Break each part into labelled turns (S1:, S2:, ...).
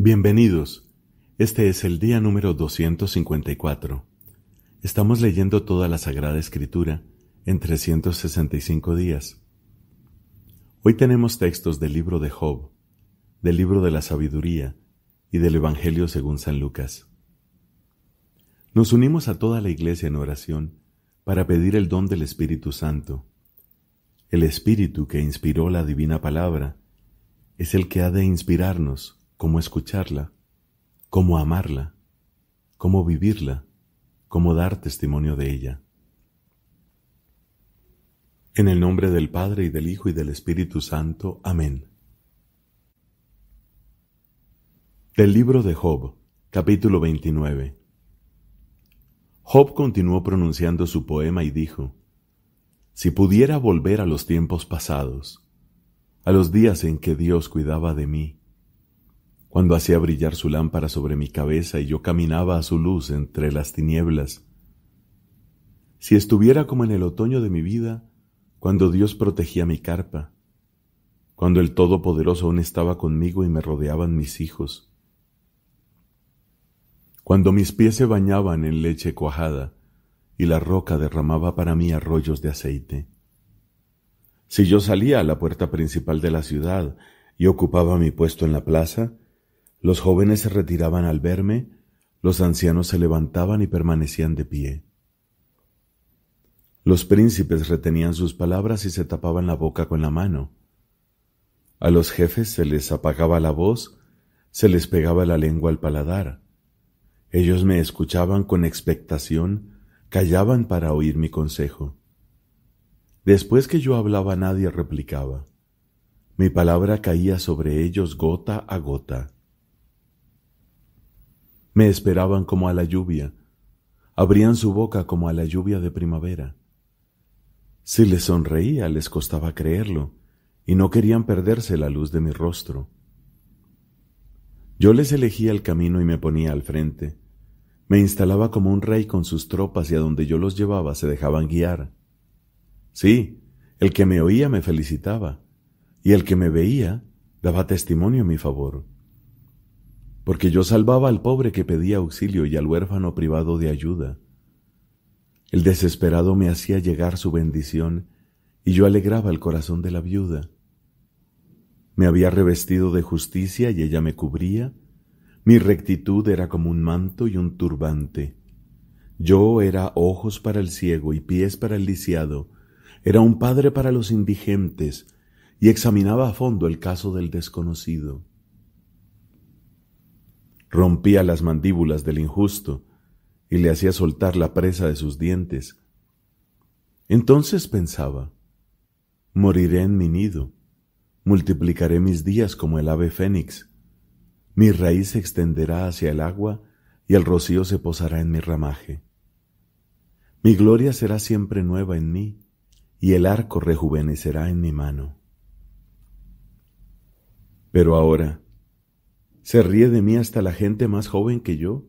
S1: Bienvenidos. Este es el día número 254. Estamos leyendo toda la Sagrada Escritura en 365 días. Hoy tenemos textos del libro de Job, del libro de la sabiduría y del Evangelio según San Lucas. Nos unimos a toda la Iglesia en oración para pedir el don del Espíritu Santo. El Espíritu que inspiró la divina palabra es el que ha de inspirarnos cómo escucharla, cómo amarla, cómo vivirla, cómo dar testimonio de ella. En el nombre del Padre y del Hijo y del Espíritu Santo. Amén. Del libro de Job, capítulo 29. Job continuó pronunciando su poema y dijo, Si pudiera volver a los tiempos pasados, a los días en que Dios cuidaba de mí, cuando hacía brillar su lámpara sobre mi cabeza y yo caminaba a su luz entre las tinieblas. Si estuviera como en el otoño de mi vida, cuando Dios protegía mi carpa, cuando el Todopoderoso aún estaba conmigo y me rodeaban mis hijos, cuando mis pies se bañaban en leche cuajada y la roca derramaba para mí arroyos de aceite. Si yo salía a la puerta principal de la ciudad y ocupaba mi puesto en la plaza, los jóvenes se retiraban al verme, los ancianos se levantaban y permanecían de pie. Los príncipes retenían sus palabras y se tapaban la boca con la mano. A los jefes se les apagaba la voz, se les pegaba la lengua al paladar. Ellos me escuchaban con expectación, callaban para oír mi consejo. Después que yo hablaba nadie replicaba. Mi palabra caía sobre ellos gota a gota me esperaban como a la lluvia, abrían su boca como a la lluvia de primavera. Si les sonreía les costaba creerlo, y no querían perderse la luz de mi rostro. Yo les elegía el camino y me ponía al frente. Me instalaba como un rey con sus tropas y a donde yo los llevaba se dejaban guiar. Sí, el que me oía me felicitaba, y el que me veía daba testimonio a mi favor porque yo salvaba al pobre que pedía auxilio y al huérfano privado de ayuda. El desesperado me hacía llegar su bendición, y yo alegraba el corazón de la viuda. Me había revestido de justicia y ella me cubría. Mi rectitud era como un manto y un turbante. Yo era ojos para el ciego y pies para el lisiado, era un padre para los indigentes, y examinaba a fondo el caso del desconocido rompía las mandíbulas del injusto y le hacía soltar la presa de sus dientes. Entonces pensaba, moriré en mi nido, multiplicaré mis días como el ave fénix, mi raíz se extenderá hacia el agua y el rocío se posará en mi ramaje. Mi gloria será siempre nueva en mí, y el arco rejuvenecerá en mi mano. Pero ahora, se ríe de mí hasta la gente más joven que yo,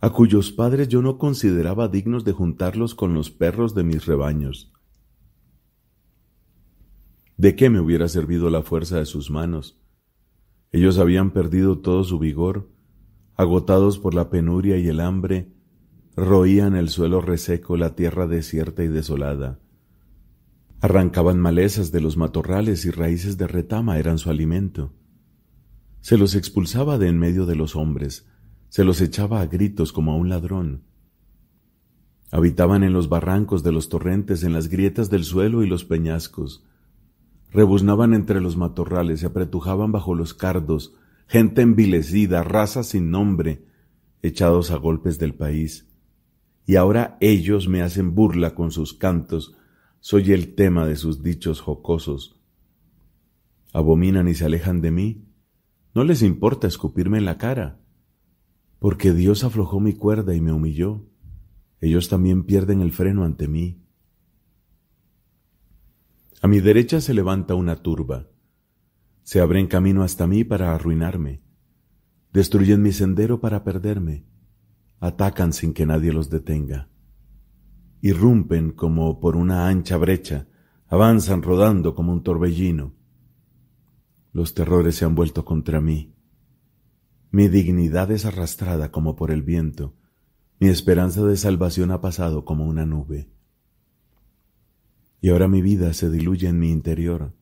S1: a cuyos padres yo no consideraba dignos de juntarlos con los perros de mis rebaños. ¿De qué me hubiera servido la fuerza de sus manos? Ellos habían perdido todo su vigor, agotados por la penuria y el hambre, roían el suelo reseco, la tierra desierta y desolada. Arrancaban malezas de los matorrales y raíces de retama eran su alimento. Se los expulsaba de en medio de los hombres, se los echaba a gritos como a un ladrón. Habitaban en los barrancos de los torrentes, en las grietas del suelo y los peñascos. Rebuznaban entre los matorrales, se apretujaban bajo los cardos, gente envilecida, raza sin nombre, echados a golpes del país. Y ahora ellos me hacen burla con sus cantos, soy el tema de sus dichos jocosos. Abominan y se alejan de mí, no les importa escupirme en la cara, porque Dios aflojó mi cuerda y me humilló. Ellos también pierden el freno ante mí. A mi derecha se levanta una turba. Se abren camino hasta mí para arruinarme. Destruyen mi sendero para perderme. Atacan sin que nadie los detenga. Irrumpen como por una ancha brecha. Avanzan rodando como un torbellino. Los terrores se han vuelto contra mí. Mi dignidad es arrastrada como por el viento. Mi esperanza de salvación ha pasado como una nube. Y ahora mi vida se diluye en mi interior.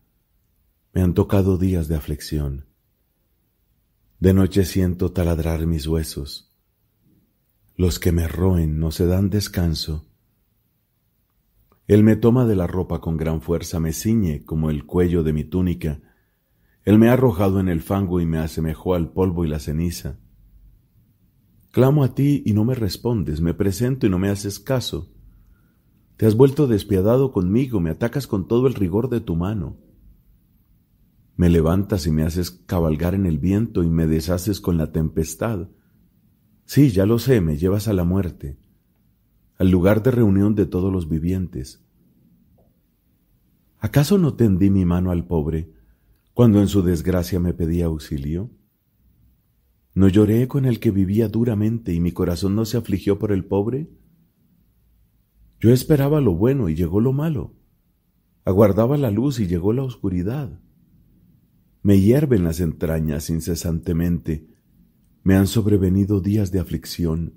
S1: Me han tocado días de aflicción. De noche siento taladrar mis huesos. Los que me roen no se dan descanso. Él me toma de la ropa con gran fuerza, me ciñe como el cuello de mi túnica, él me ha arrojado en el fango y me asemejó al polvo y la ceniza. Clamo a ti y no me respondes, me presento y no me haces caso. Te has vuelto despiadado conmigo, me atacas con todo el rigor de tu mano. Me levantas y me haces cabalgar en el viento y me deshaces con la tempestad. Sí, ya lo sé, me llevas a la muerte, al lugar de reunión de todos los vivientes. ¿Acaso no tendí mi mano al pobre cuando en su desgracia me pedía auxilio? ¿No lloré con el que vivía duramente y mi corazón no se afligió por el pobre? Yo esperaba lo bueno y llegó lo malo. Aguardaba la luz y llegó la oscuridad. Me hierven las entrañas incesantemente. Me han sobrevenido días de aflicción.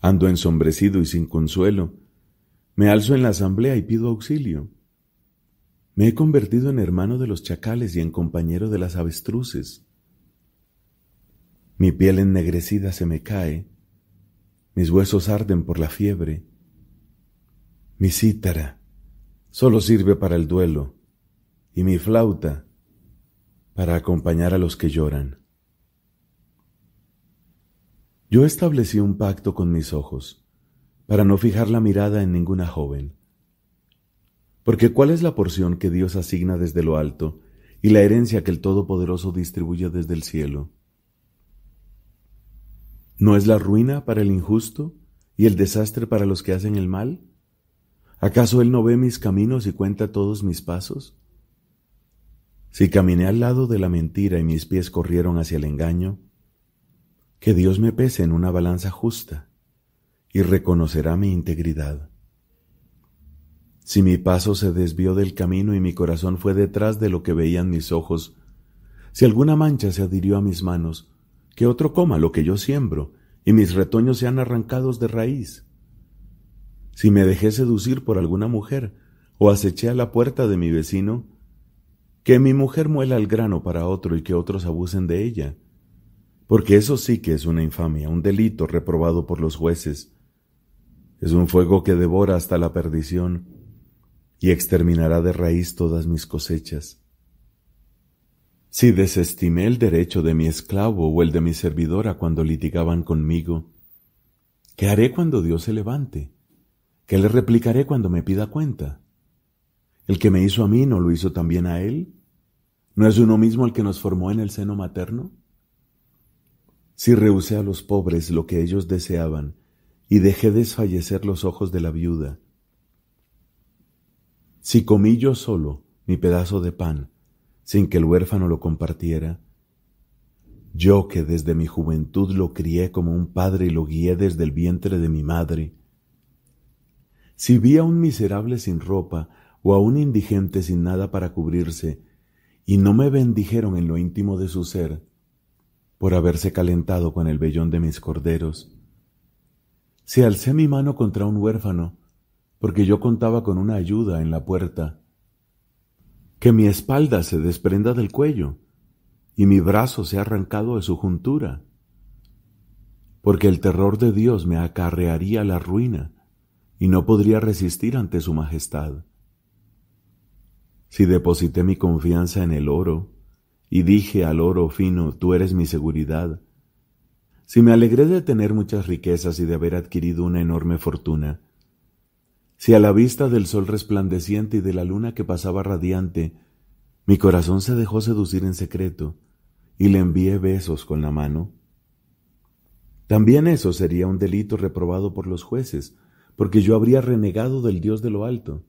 S1: Ando ensombrecido y sin consuelo. Me alzo en la asamblea y pido auxilio. Me he convertido en hermano de los chacales y en compañero de las avestruces. Mi piel ennegrecida se me cae, mis huesos arden por la fiebre. Mi cítara solo sirve para el duelo y mi flauta para acompañar a los que lloran. Yo establecí un pacto con mis ojos para no fijar la mirada en ninguna joven. Porque ¿cuál es la porción que Dios asigna desde lo alto y la herencia que el Todopoderoso distribuye desde el cielo? ¿No es la ruina para el injusto y el desastre para los que hacen el mal? ¿Acaso Él no ve mis caminos y cuenta todos mis pasos? Si caminé al lado de la mentira y mis pies corrieron hacia el engaño, que Dios me pese en una balanza justa y reconocerá mi integridad. Si mi paso se desvió del camino y mi corazón fue detrás de lo que veían mis ojos, si alguna mancha se adhirió a mis manos, que otro coma lo que yo siembro, y mis retoños sean arrancados de raíz. Si me dejé seducir por alguna mujer, o aceché a la puerta de mi vecino, que mi mujer muela el grano para otro y que otros abusen de ella, porque eso sí que es una infamia, un delito reprobado por los jueces. Es un fuego que devora hasta la perdición y exterminará de raíz todas mis cosechas. Si desestimé el derecho de mi esclavo o el de mi servidora cuando litigaban conmigo, ¿qué haré cuando Dios se levante? ¿Qué le replicaré cuando me pida cuenta? ¿El que me hizo a mí no lo hizo también a él? ¿No es uno mismo el que nos formó en el seno materno? Si rehusé a los pobres lo que ellos deseaban y dejé desfallecer los ojos de la viuda, si comí yo solo mi pedazo de pan, sin que el huérfano lo compartiera, yo que desde mi juventud lo crié como un padre y lo guié desde el vientre de mi madre, si vi a un miserable sin ropa o a un indigente sin nada para cubrirse, y no me bendijeron en lo íntimo de su ser, por haberse calentado con el vellón de mis corderos, si alcé mi mano contra un huérfano porque yo contaba con una ayuda en la puerta. Que mi espalda se desprenda del cuello y mi brazo sea arrancado de su juntura, porque el terror de Dios me acarrearía la ruina y no podría resistir ante su majestad. Si deposité mi confianza en el oro, y dije al oro fino, tú eres mi seguridad, si me alegré de tener muchas riquezas y de haber adquirido una enorme fortuna, si a la vista del sol resplandeciente y de la luna que pasaba radiante, mi corazón se dejó seducir en secreto y le envié besos con la mano, también eso sería un delito reprobado por los jueces, porque yo habría renegado del Dios de lo alto.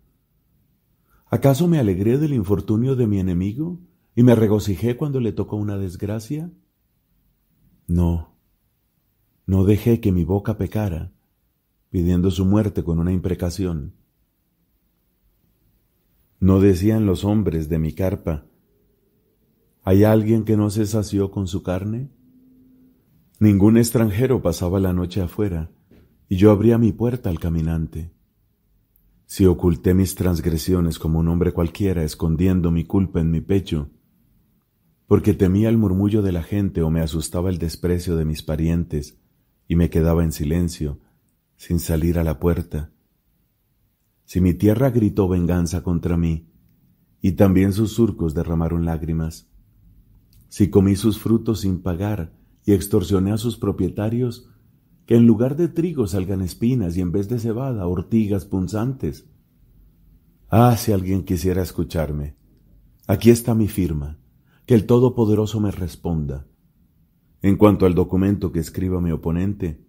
S1: ¿Acaso me alegré del infortunio de mi enemigo y me regocijé cuando le tocó una desgracia? No, no dejé que mi boca pecara pidiendo su muerte con una imprecación. No decían los hombres de mi carpa, ¿hay alguien que no se sació con su carne? Ningún extranjero pasaba la noche afuera, y yo abría mi puerta al caminante. Si oculté mis transgresiones como un hombre cualquiera, escondiendo mi culpa en mi pecho, porque temía el murmullo de la gente o me asustaba el desprecio de mis parientes, y me quedaba en silencio, sin salir a la puerta. Si mi tierra gritó venganza contra mí, y también sus surcos derramaron lágrimas, si comí sus frutos sin pagar y extorsioné a sus propietarios, que en lugar de trigo salgan espinas y en vez de cebada ortigas punzantes. Ah, si alguien quisiera escucharme. Aquí está mi firma. Que el Todopoderoso me responda. En cuanto al documento que escriba mi oponente,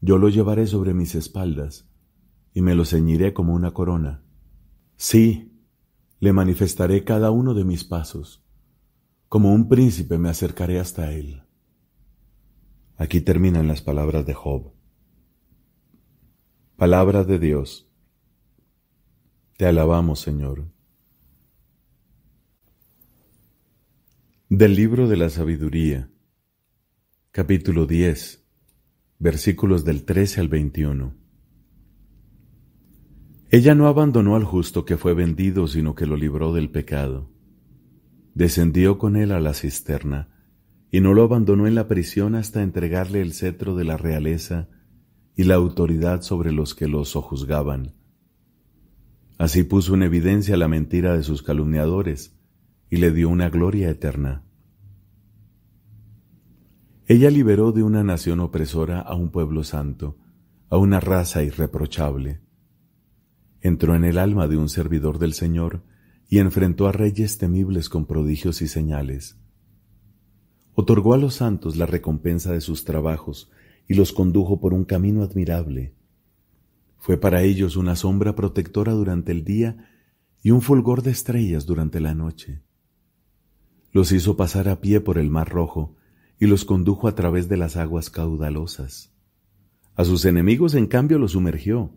S1: yo lo llevaré sobre mis espaldas y me lo ceñiré como una corona. Sí, le manifestaré cada uno de mis pasos. Como un príncipe me acercaré hasta él. Aquí terminan las palabras de Job. Palabra de Dios. Te alabamos, Señor. Del libro de la sabiduría, capítulo 10 versículos del 13 al 21. Ella no abandonó al justo que fue vendido, sino que lo libró del pecado. Descendió con él a la cisterna, y no lo abandonó en la prisión hasta entregarle el cetro de la realeza y la autoridad sobre los que lo sojuzgaban. Así puso en evidencia la mentira de sus calumniadores, y le dio una gloria eterna. Ella liberó de una nación opresora a un pueblo santo, a una raza irreprochable. Entró en el alma de un servidor del Señor y enfrentó a reyes temibles con prodigios y señales. Otorgó a los santos la recompensa de sus trabajos y los condujo por un camino admirable. Fue para ellos una sombra protectora durante el día y un fulgor de estrellas durante la noche. Los hizo pasar a pie por el mar rojo, y los condujo a través de las aguas caudalosas. A sus enemigos, en cambio, los sumergió,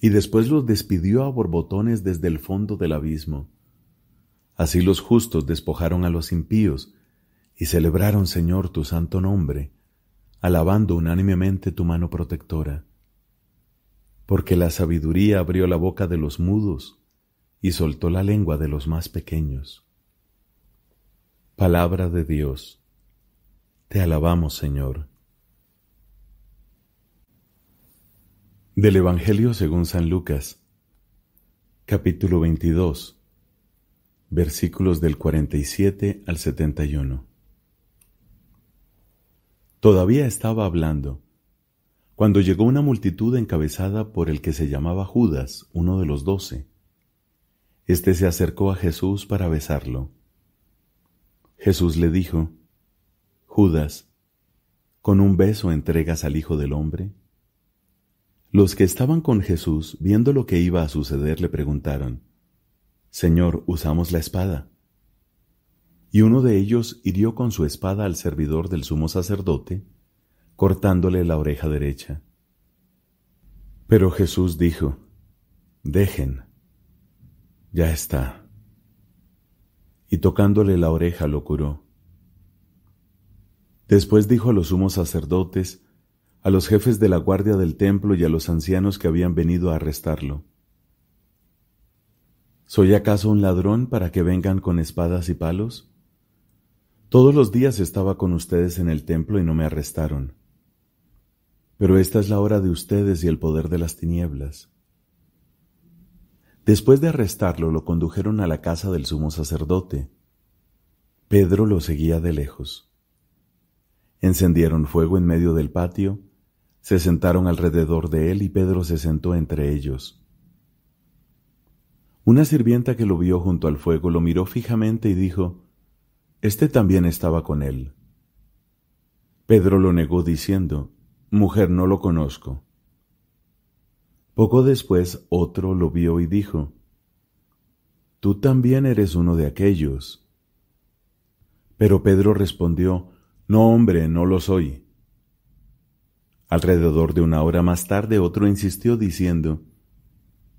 S1: y después los despidió a borbotones desde el fondo del abismo. Así los justos despojaron a los impíos, y celebraron, Señor, tu santo nombre, alabando unánimemente tu mano protectora. Porque la sabiduría abrió la boca de los mudos y soltó la lengua de los más pequeños. Palabra de Dios. Te alabamos, Señor. Del Evangelio según San Lucas, capítulo 22, versículos del 47 al 71. Todavía estaba hablando, cuando llegó una multitud encabezada por el que se llamaba Judas, uno de los doce. Este se acercó a Jesús para besarlo. Jesús le dijo, Judas, ¿con un beso entregas al Hijo del Hombre? Los que estaban con Jesús, viendo lo que iba a suceder, le preguntaron, Señor, usamos la espada. Y uno de ellos hirió con su espada al servidor del sumo sacerdote, cortándole la oreja derecha. Pero Jesús dijo, Dejen, ya está. Y tocándole la oreja lo curó. Después dijo a los sumos sacerdotes, a los jefes de la guardia del templo y a los ancianos que habían venido a arrestarlo. ¿Soy acaso un ladrón para que vengan con espadas y palos? Todos los días estaba con ustedes en el templo y no me arrestaron. Pero esta es la hora de ustedes y el poder de las tinieblas. Después de arrestarlo, lo condujeron a la casa del sumo sacerdote. Pedro lo seguía de lejos. Encendieron fuego en medio del patio, se sentaron alrededor de él y Pedro se sentó entre ellos. Una sirvienta que lo vio junto al fuego lo miró fijamente y dijo, Este también estaba con él. Pedro lo negó diciendo, Mujer, no lo conozco. Poco después otro lo vio y dijo, Tú también eres uno de aquellos. Pero Pedro respondió, no, hombre, no lo soy. Alrededor de una hora más tarde otro insistió diciendo,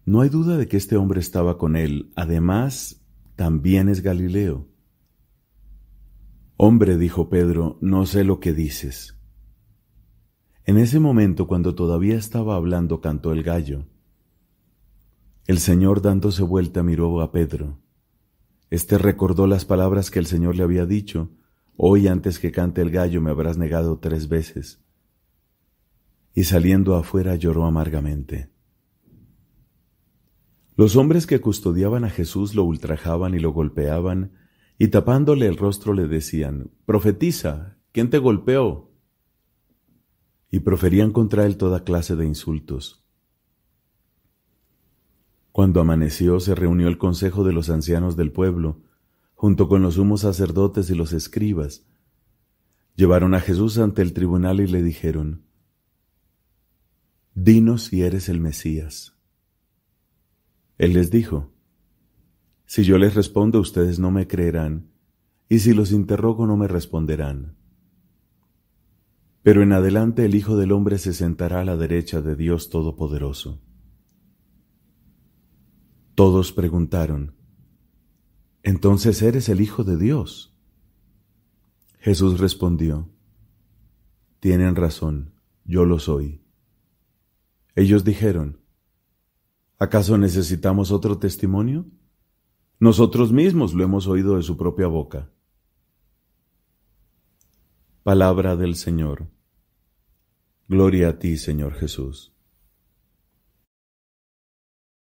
S1: No hay duda de que este hombre estaba con él, además, también es Galileo. Hombre, dijo Pedro, no sé lo que dices. En ese momento, cuando todavía estaba hablando, cantó el gallo. El Señor, dándose vuelta, miró a Pedro. Este recordó las palabras que el Señor le había dicho, Hoy antes que cante el gallo me habrás negado tres veces. Y saliendo afuera lloró amargamente. Los hombres que custodiaban a Jesús lo ultrajaban y lo golpeaban, y tapándole el rostro le decían, Profetiza, ¿quién te golpeó? Y proferían contra él toda clase de insultos. Cuando amaneció se reunió el consejo de los ancianos del pueblo, junto con los sumos sacerdotes y los escribas, llevaron a Jesús ante el tribunal y le dijeron, Dinos si eres el Mesías. Él les dijo, Si yo les respondo, ustedes no me creerán, y si los interrogo, no me responderán. Pero en adelante el Hijo del Hombre se sentará a la derecha de Dios Todopoderoso. Todos preguntaron, entonces eres el Hijo de Dios. Jesús respondió, Tienen razón, yo lo soy. Ellos dijeron, ¿acaso necesitamos otro testimonio? Nosotros mismos lo hemos oído de su propia boca. Palabra del Señor. Gloria a ti, Señor Jesús.